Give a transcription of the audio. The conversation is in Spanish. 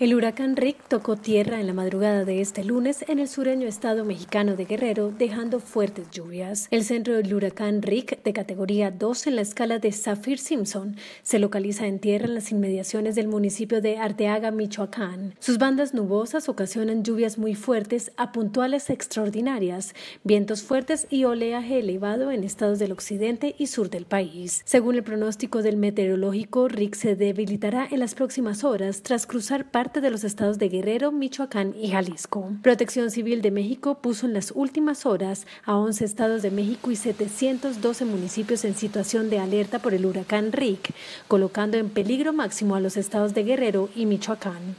El huracán Rick tocó tierra en la madrugada de este lunes en el sureño estado mexicano de Guerrero, dejando fuertes lluvias. El centro del huracán Rick, de categoría 2 en la escala de Saffir-Simpson, se localiza en tierra en las inmediaciones del municipio de Arteaga, Michoacán. Sus bandas nubosas ocasionan lluvias muy fuertes a puntuales extraordinarias, vientos fuertes y oleaje elevado en estados del occidente y sur del país. Según el pronóstico del meteorológico, Rick se debilitará en las próximas horas tras cruzar parte de los estados de Guerrero, Michoacán y Jalisco. Protección Civil de México puso en las últimas horas a 11 estados de México y 712 municipios en situación de alerta por el huracán Rick, colocando en peligro máximo a los estados de Guerrero y Michoacán.